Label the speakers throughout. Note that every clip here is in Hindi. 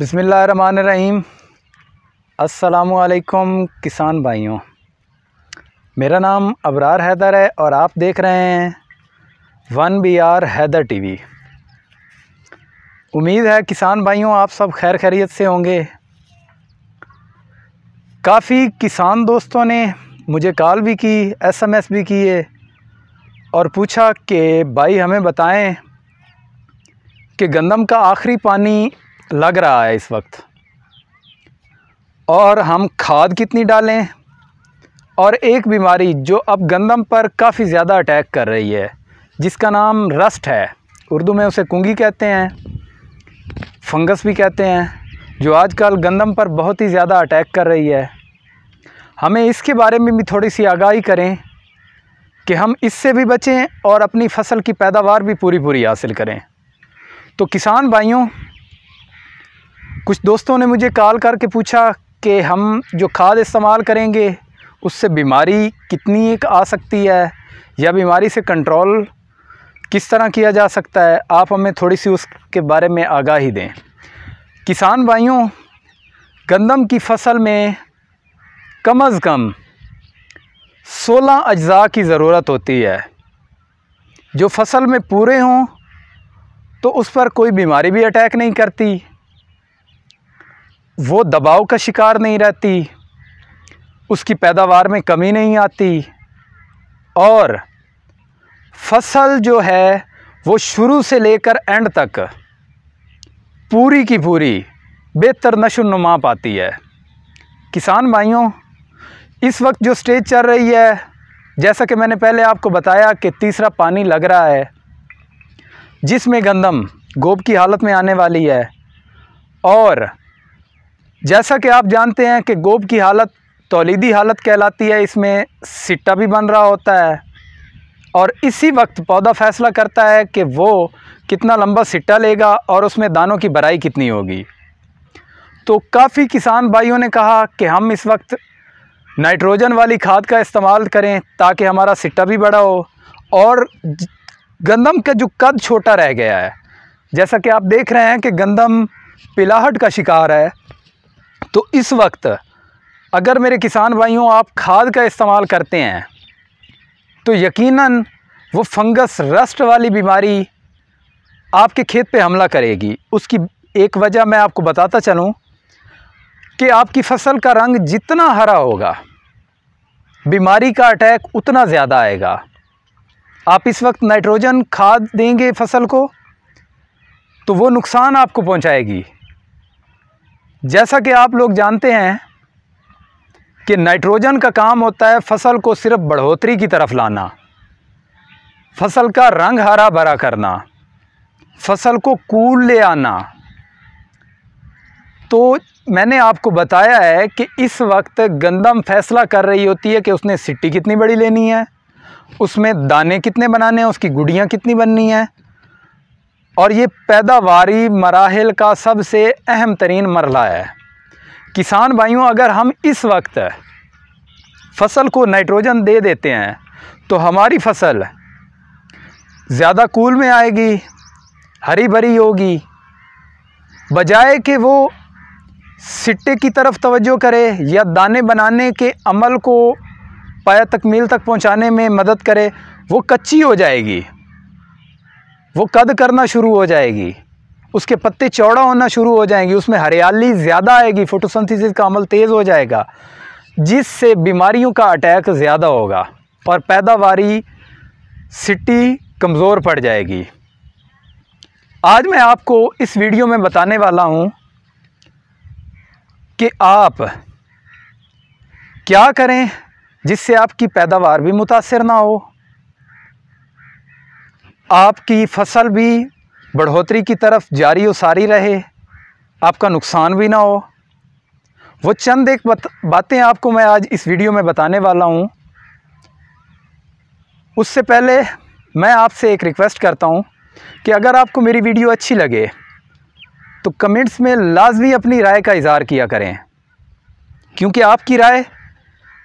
Speaker 1: बसमीम असलकुम किसान भाइयों मेरा नाम अबरार हैदर है और आप देख रहे हैं one B R Haidar TV उम्मीद है किसान भाइयों आप सब खैर खैरियत से होंगे काफ़ी किसान दोस्तों ने मुझे कॉल भी की एसएमएस भी किए और पूछा कि भाई हमें बताएं कि गंदम का आखिरी पानी लग रहा है इस वक्त और हम खाद कितनी डालें और एक बीमारी जो अब गंदम पर काफ़ी ज़्यादा अटैक कर रही है जिसका नाम रस्ट है उर्दू में उसे कुंगी कहते हैं फंगस भी कहते हैं जो आजकल गंदम पर बहुत ही ज़्यादा अटैक कर रही है हमें इसके बारे में भी थोड़ी सी आगाही करें कि हम इससे भी बचें और अपनी फसल की पैदावार भी पूरी पूरी हासिल करें तो किसान भाइयों कुछ दोस्तों ने मुझे कॉल करके पूछा कि हम जो खाद इस्तेमाल करेंगे उससे बीमारी कितनी एक आ सकती है या बीमारी से कंट्रोल किस तरह किया जा सकता है आप हमें थोड़ी सी उसके बारे में आगाही दें किसान भाइयों गंदम की फसल में कम अज़ कम सोलह अज्जा की ज़रूरत होती है जो फसल में पूरे हों तो उस पर कोई बीमारी भी अटैक नहीं करती वो दबाव का शिकार नहीं रहती उसकी पैदावार में कमी नहीं आती और फसल जो है वो शुरू से लेकर एंड तक पूरी की पूरी बेहतर नशो नुमा पाती है किसान भाइयों इस वक्त जो स्टेज चल रही है जैसा कि मैंने पहले आपको बताया कि तीसरा पानी लग रहा है जिसमें गंदम गोब की हालत में आने वाली है और जैसा कि आप जानते हैं कि गोब की हालत तोलीदी हालत कहलाती है इसमें सिट्टा भी बन रहा होता है और इसी वक्त पौधा फैसला करता है कि वो कितना लंबा सिट्टा लेगा और उसमें दानों की भराई कितनी होगी तो काफ़ी किसान भाइयों ने कहा कि हम इस वक्त नाइट्रोजन वाली खाद का इस्तेमाल करें ताकि हमारा सिट्टा भी बड़ा हो और गंदम का जो कद छोटा रह गया है जैसा कि आप देख रहे हैं कि गंदम पिलाहट का शिकार है तो इस वक्त अगर मेरे किसान भाइयों आप खाद का इस्तेमाल करते हैं तो यकीनन वो फंगस रस्ट वाली बीमारी आपके खेत पे हमला करेगी उसकी एक वजह मैं आपको बताता चलूँ कि आपकी फसल का रंग जितना हरा होगा बीमारी का अटैक उतना ज़्यादा आएगा आप इस वक्त नाइट्रोजन खाद देंगे फसल को तो वो नुकसान आपको पहुंचाएगी जैसा कि आप लोग जानते हैं कि नाइट्रोजन का काम होता है फसल को सिर्फ बढ़ोतरी की तरफ लाना फसल का रंग हरा भरा करना फसल को कूल ले आना तो मैंने आपको बताया है कि इस वक्त गंदम फैसला कर रही होती है कि उसने सिट्टी कितनी बड़ी लेनी है उसमें दाने कितने बनाने हैं उसकी गुड़ियाँ कितनी बननी है और ये पैदावारी मराहल का सबसे अहम तरीन मरला है किसान भाइयों अगर हम इस वक्त फसल को नाइट्रोजन दे देते हैं तो हमारी फसल ज़्यादा कूल में आएगी हरी भरी होगी बजाय कि वो सिट्टे की तरफ तवज्जो करे या दाने बनाने के अमल को पाया तकमील तक पहुंचाने में मदद करे वो कच्ची हो जाएगी वो कद करना शुरू हो जाएगी उसके पत्ते चौड़ा होना शुरू हो जाएंगे उसमें हरियाली ज़्यादा आएगी फोटोसिंथेसिस का अमल तेज़ हो जाएगा जिससे बीमारियों का अटैक ज़्यादा होगा और पैदावारी सिटी कमज़ोर पड़ जाएगी आज मैं आपको इस वीडियो में बताने वाला हूँ कि आप क्या करें जिससे आपकी पैदावार भी मुतासर ना हो आपकी फसल भी बढ़ोतरी की तरफ जारी व सारी रहे आपका नुकसान भी ना हो वो चंद एक बत, बातें आपको मैं आज इस वीडियो में बताने वाला हूँ उससे पहले मैं आपसे एक रिक्वेस्ट करता हूँ कि अगर आपको मेरी वीडियो अच्छी लगे तो कमेंट्स में लाजमी अपनी राय का इज़हार किया करें क्योंकि आपकी राय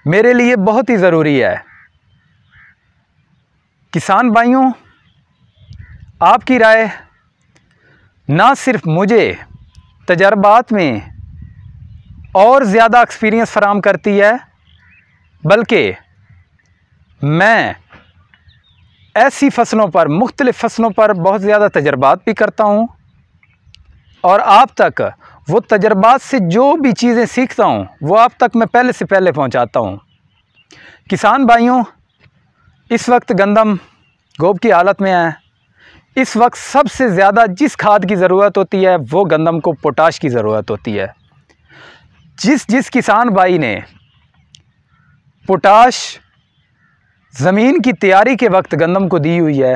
Speaker 1: मेरे लिए बहुत ही ज़रूरी है किसान भाइयों आपकी राय ना सिर्फ मुझे तजर्बात में और ज़्यादा एक्सपीरियंस फराम करती है बल्कि मैं ऐसी फसलों पर मुख्तलिफ़ फसलों पर बहुत ज़्यादा तजर्बात भी करता हूँ और आप तक वो तजर्बात से जो भी चीज़ें सीखता हूँ वो आप तक मैं पहले से पहले पहुँचाता हूँ किसान भाइयों इस वक्त गंदम गोब की हालत में है इस वक्त सबसे ज़्यादा जिस खाद की ज़रूरत होती है वो गंदम को पोटाश की ज़रूरत होती है जिस जिस किसान भाई ने पोटाश ज़मीन की तैयारी के वक्त गंदम को दी हुई है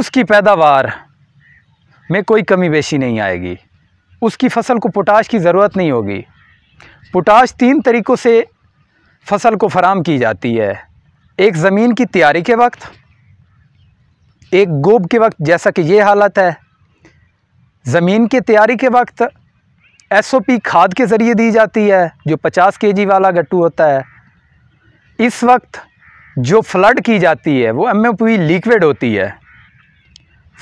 Speaker 1: उसकी पैदावार में कोई कमी बेशी नहीं आएगी उसकी फसल को पोटाश की ज़रूरत नहीं होगी पोटाश तीन तरीक़ों से फसल को फराम की जाती है एक ज़मीन की तैयारी के वक्त एक गोब के वक्त जैसा कि ये हालत है ज़मीन की तैयारी के वक्त एसओपी खाद के ज़रिए दी जाती है जो 50 केजी वाला गट्टू होता है इस वक्त जो फ्लड की जाती है वो एम लिक्विड होती है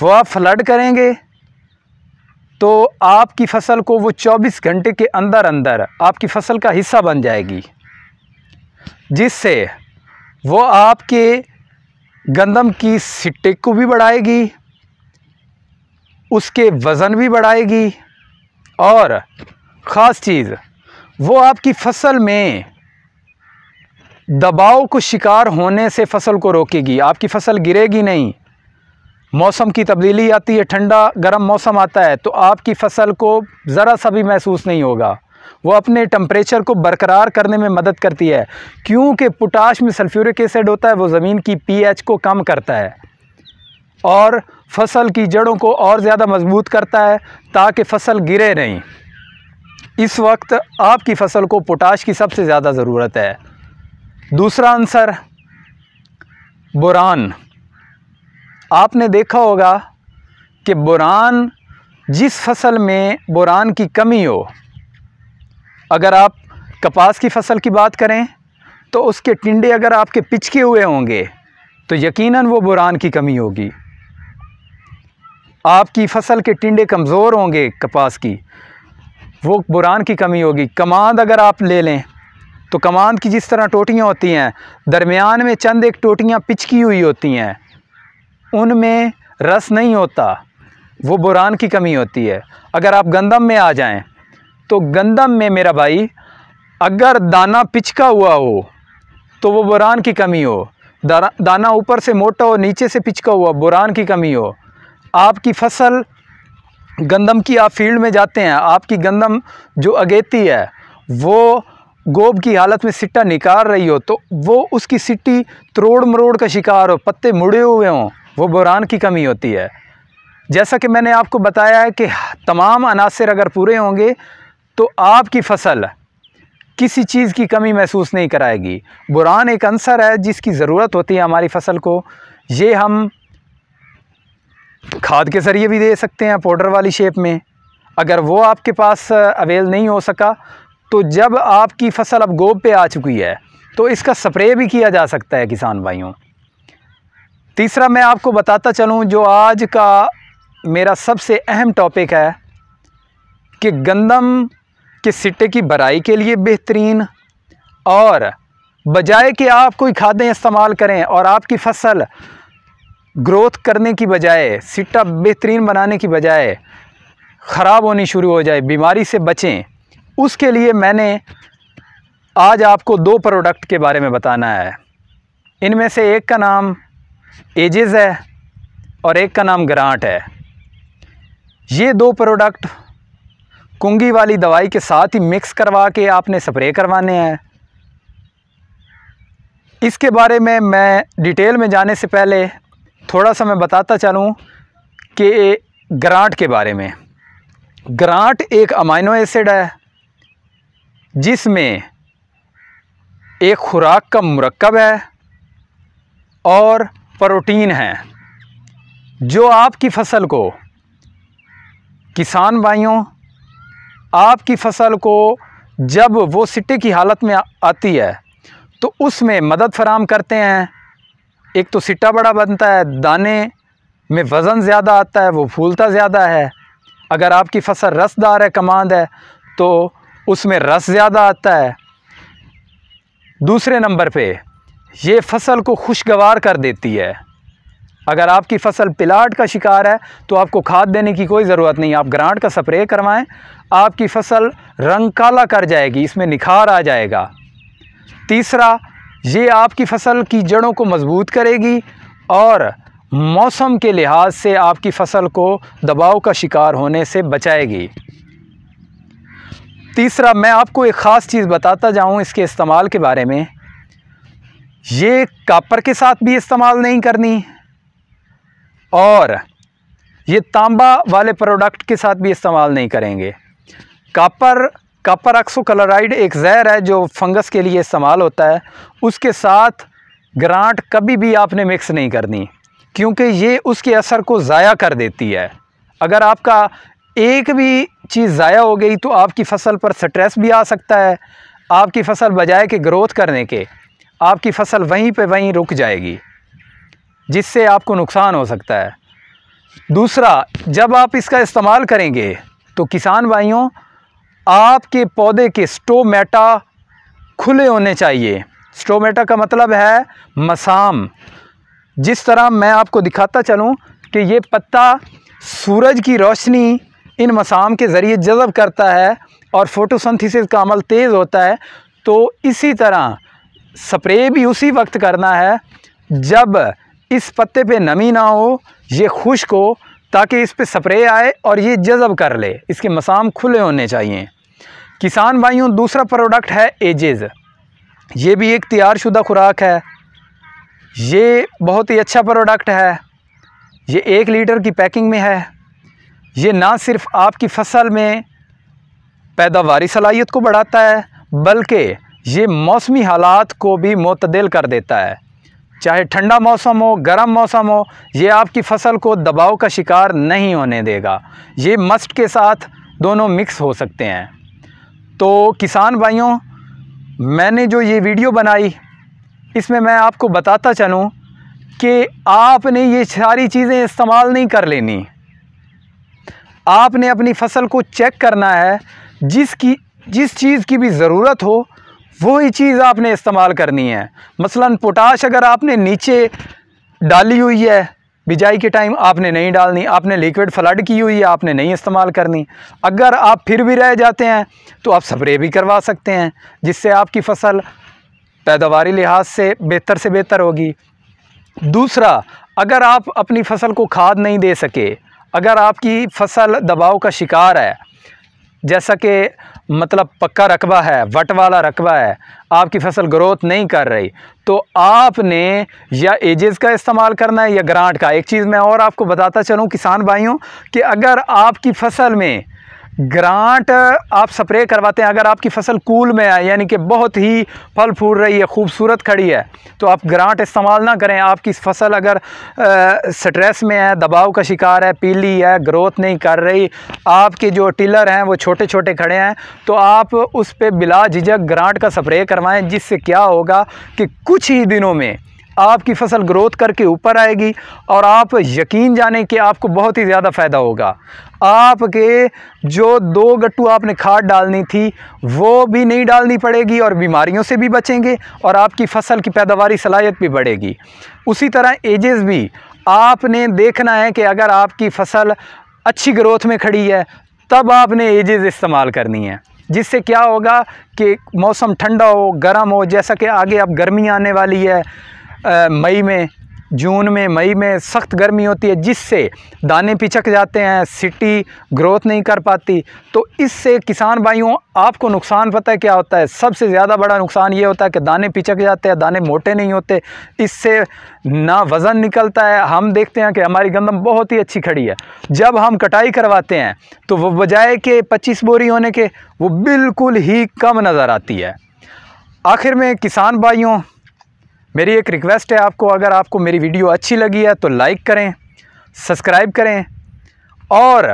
Speaker 1: वो आप फ्लड करेंगे तो आपकी फसल को वो 24 घंटे के अंदर अंदर आपकी फसल का हिस्सा बन जाएगी जिससे वो आपके गंदम की सिट्टे को भी बढ़ाएगी उसके वज़न भी बढ़ाएगी और ख़ास चीज़ वो आपकी फसल में दबाव को शिकार होने से फसल को रोकेगी आपकी फसल गिरेगी नहीं मौसम की तब्दीली आती है ठंडा गर्म मौसम आता है तो आपकी फसल को ज़रा सा भी महसूस नहीं होगा वो अपने टम्परेचर को बरकरार करने में मदद करती है क्योंकि पोटाश में सल्फ्यूरिक एसिड होता है वो ज़मीन की पीएच को कम करता है और फसल की जड़ों को और ज़्यादा मजबूत करता है ताकि फसल गिरे नहीं इस वक्त आपकी फसल को पोटाश की सबसे ज़्यादा ज़रूरत है दूसरा आंसर बुरान आपने देखा होगा कि बुरान जिस फसल में बुरान की कमी हो अगर आप कपास की फसल की बात करें तो उसके टिंडे अगर आपके पिचके हुए होंगे तो यकीनन वो बुरान की कमी होगी आपकी फसल के टिंडे कमज़ोर होंगे कपास की वो बुरान की कमी होगी कमांद अगर आप ले लें तो कमांद की जिस तरह टोटियाँ होती हैं दरमियान में चंद एक टोटियाँ पिचकी हुई होती हैं उनमें रस नहीं होता वो बुरान की कमी होती है अगर आप गंदम में आ जाएं तो गंदम में मेरा भाई अगर दाना पिचका हुआ हो तो वो बुरान की कमी हो दाना ऊपर से मोटा हो नीचे से पिचका हुआ बुरान की कमी हो आपकी फसल गंदम की आप फील्ड में जाते हैं आपकी गंदम जो अगेती है वो गोब की हालत में सिट्टा निकाल रही हो तो वो उसकी सिट्टी त्रोड़ मरोड़ का शिकार हो पत्ते मुड़े हुए हों वो बुरान की कमी होती है जैसा कि मैंने आपको बताया है कि तमाम अनासर अगर पूरे होंगे तो आपकी फसल किसी चीज़ की कमी महसूस नहीं कराएगी बुरान एक अंसर है जिसकी ज़रूरत होती है हमारी फसल को ये हम खाद के ज़रिए भी दे सकते हैं पाउडर वाली शेप में अगर वो आपके पास अवेल नहीं हो सका तो जब आपकी फसल अब गोब पे आ चुकी है तो इसका स्प्रे भी किया जा सकता है किसान भाइयों तीसरा मैं आपको बताता चलूँ जो आज का मेरा सबसे अहम टॉपिक है कि गंदम कि सिट्टे की बराई के लिए बेहतरीन और बजाय कि आप कोई खादें इस्तेमाल करें और आपकी फसल ग्रोथ करने की बजाय सिट्टा बेहतरीन बनाने की बजाय ख़राब होनी शुरू हो जाए बीमारी से बचें उसके लिए मैंने आज आपको दो प्रोडक्ट के बारे में बताना है इनमें से एक का नाम एजेज़ है और एक का नाम ग्रांट है ये दो प्रोडक्ट कुंगी वाली दवाई के साथ ही मिक्स करवा के आपने स्प्रे करवाने हैं इसके बारे में मैं डिटेल में जाने से पहले थोड़ा सा मैं बताता चलूँ कि ग्रांट के बारे में ग्रांट एक अमाइनो एसिड है जिसमें एक खुराक का मरकब है और प्रोटीन है जो आपकी फसल को किसान भाइयों आपकी फसल को जब वो सिट्टे की हालत में आती है तो उसमें मदद फराम करते हैं एक तो सिट्टा बड़ा बनता है दाने में वज़न ज़्यादा आता है वो फूलता ज़्यादा है अगर आपकी फसल रसदार है कमांद है तो उसमें रस ज़्यादा आता है दूसरे नंबर पे ये फसल को खुशगवार कर देती है अगर आपकी फसल प्लाट का शिकार है तो आपको खाद देने की कोई ज़रूरत नहीं आप ग्रांट का स्प्रे करवाएं आपकी फसल रंग काला कर जाएगी इसमें निखार आ जाएगा तीसरा ये आपकी फसल की जड़ों को मजबूत करेगी और मौसम के लिहाज से आपकी फसल को दबाव का शिकार होने से बचाएगी तीसरा मैं आपको एक ख़ास चीज़ बताता जाऊँ इसके इस्तेमाल के बारे में ये कापर के साथ भी इस्तेमाल नहीं करनी और ये तांबा वाले प्रोडक्ट के साथ भी इस्तेमाल नहीं करेंगे कापर कापर अक्सो क्लोराइड एक जहर है जो फंगस के लिए इस्तेमाल होता है उसके साथ ग्रांट कभी भी आपने मिक्स नहीं करनी क्योंकि ये उसके असर को ज़ाया कर देती है अगर आपका एक भी चीज़ ज़ाया हो गई तो आपकी फ़सल पर स्ट्रेस भी आ सकता है आपकी फ़सल बजाय के ग्रोथ करने के आपकी फ़सल वहीं पे वहीं रुक जाएगी जिससे आपको नुकसान हो सकता है दूसरा जब आप इसका इस्तेमाल करेंगे तो किसान भाइयों आपके पौधे के स्टोमेटा खुले होने चाहिए स्टोमेटा का मतलब है मसाम जिस तरह मैं आपको दिखाता चलूं कि ये पत्ता सूरज की रोशनी इन मसाम के ज़रिए जज़ब करता है और फोटोसिंथेसिस का अमल तेज़ होता है तो इसी तरह स्प्रे भी उसी वक्त करना है जब इस पत्ते पे नमी ना हो ये खुश्क हो ताकि इस पे स्प्रे आए और ये जज़ब कर ले इसके मसाम खुले होने चाहिए किसान भाइयों दूसरा प्रोडक्ट है एजेज़ ये भी एक तैयारशुदा खुराक है ये बहुत ही अच्छा प्रोडक्ट है ये एक लीटर की पैकिंग में है ये ना सिर्फ आपकी फसल में पैदावारी सलाहियत को बढ़ाता है बल्कि ये मौसमी हालात को भी मतदल कर देता है चाहे ठंडा मौसम हो गर्म मौसम हो ये आपकी फसल को दबाव का शिकार नहीं होने देगा ये मस्ट के साथ दोनों मिक्स हो सकते हैं तो किसान भाइयों मैंने जो ये वीडियो बनाई इसमें मैं आपको बताता चलूँ कि आपने ये सारी चीज़ें इस्तेमाल नहीं कर लेनी आपने अपनी फसल को चेक करना है जिसकी जिस चीज़ की भी ज़रूरत हो वही चीज़ आपने इस्तेमाल करनी है मसलन पोटाश अगर आपने नीचे डाली हुई है बिजाई के टाइम आपने नहीं डालनी आपने लिक्विड फ्लड की हुई है आपने नहीं इस्तेमाल करनी अगर आप फिर भी रह जाते हैं तो आप स्प्रे भी करवा सकते हैं जिससे आपकी फसल पैदावारी लिहाज से बेहतर से बेहतर होगी दूसरा अगर आप अपनी फसल को खाद नहीं दे सके अगर आपकी फसल दबाव का शिकार है जैसा कि मतलब पक्का रकबा है वट वाला रकबा है आपकी फसल ग्रोथ नहीं कर रही तो आपने या एजेस का इस्तेमाल करना है या ग्रांट का एक चीज़ मैं और आपको बताता चलूँ किसान भाइयों कि अगर आपकी फसल में ग्रांट आप स्प्रे करवाते हैं अगर आपकी फसल कूल में है यानी कि बहुत ही फल फूल रही है खूबसूरत खड़ी है तो आप ग्रांट इस्तेमाल ना करें आपकी फसल अगर स्ट्रेस में है दबाव का शिकार है पीली है ग्रोथ नहीं कर रही आपके जो टिलर हैं वो छोटे छोटे खड़े हैं तो आप उस पर बिला झिझक ग्रांट का स्प्रे करवाएँ जिससे क्या होगा कि कुछ ही दिनों में आपकी फसल ग्रोथ करके ऊपर आएगी और आप यकीन जाने कि आपको बहुत ही ज़्यादा फ़ायदा होगा आपके जो दो गट्टू आपने खाद डालनी थी वो भी नहीं डालनी पड़ेगी और बीमारियों से भी बचेंगे और आपकी फसल की पैदावारी सलाहियत भी बढ़ेगी उसी तरह एजेस भी आपने देखना है कि अगर आपकी फसल अच्छी ग्रोथ में खड़ी है तब आपने एजेस इस्तेमाल करनी है जिससे क्या होगा कि मौसम ठंडा हो गर्म हो जैसा कि आगे अब गर्मी आने वाली है मई में जून में मई में सख्त गर्मी होती है जिससे दाने पिचक जाते हैं सिटी ग्रोथ नहीं कर पाती तो इससे किसान भाइयों आपको नुकसान पता है क्या होता है सबसे ज़्यादा बड़ा नुकसान ये होता है कि दाने पिचक जाते हैं दाने मोटे नहीं होते इससे ना वज़न निकलता है हम देखते हैं कि हमारी गंदम बहुत ही अच्छी खड़ी है जब हम कटाई करवाते हैं तो वो बजाय के पच्चीस बोरी होने के वो बिल्कुल ही कम नज़र आती है आखिर में किसान भाइयों मेरी एक रिक्वेस्ट है आपको अगर आपको मेरी वीडियो अच्छी लगी है तो लाइक करें सब्सक्राइब करें और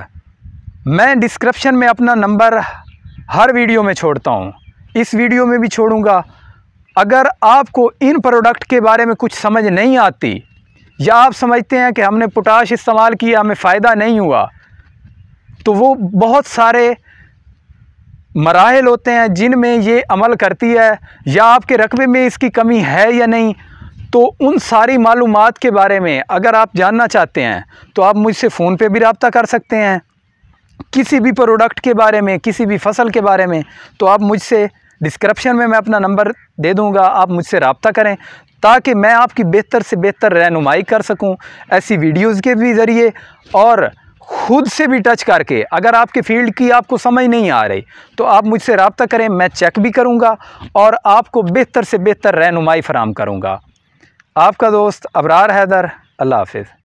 Speaker 1: मैं डिस्क्रिप्शन में अपना नंबर हर वीडियो में छोड़ता हूँ इस वीडियो में भी छोड़ूंगा अगर आपको इन प्रोडक्ट के बारे में कुछ समझ नहीं आती या आप समझते हैं कि हमने पोटाश इस्तेमाल किया हमें फ़ायदा नहीं हुआ तो वो बहुत सारे मराहल होते हैं जिन में ये अमल करती है या आपके रकबे में इसकी कमी है या नहीं तो उन सारी मालूम के बारे में अगर आप जानना चाहते हैं तो आप मुझसे फ़ोन पे भी रबता कर सकते हैं किसी भी प्रोडक्ट के बारे में किसी भी फसल के बारे में तो आप मुझसे डिस्क्रिप्शन में मैं अपना नंबर दे दूँगा आप मुझसे रबता करें ताकि मैं आपकी बेहतर से बेहतर रहनुमाई कर सकूं ऐसी वीडियोस के भी ज़रिए और खुद से भी टच करके अगर आपके फील्ड की आपको समझ नहीं आ रही तो आप मुझसे रबता करें मैं चेक भी करूँगा और आपको बेहतर से बेहतर रहनुमाई फ़राम करूँगा आपका दोस्त अबरार हैदर अल्लाह हाफिज़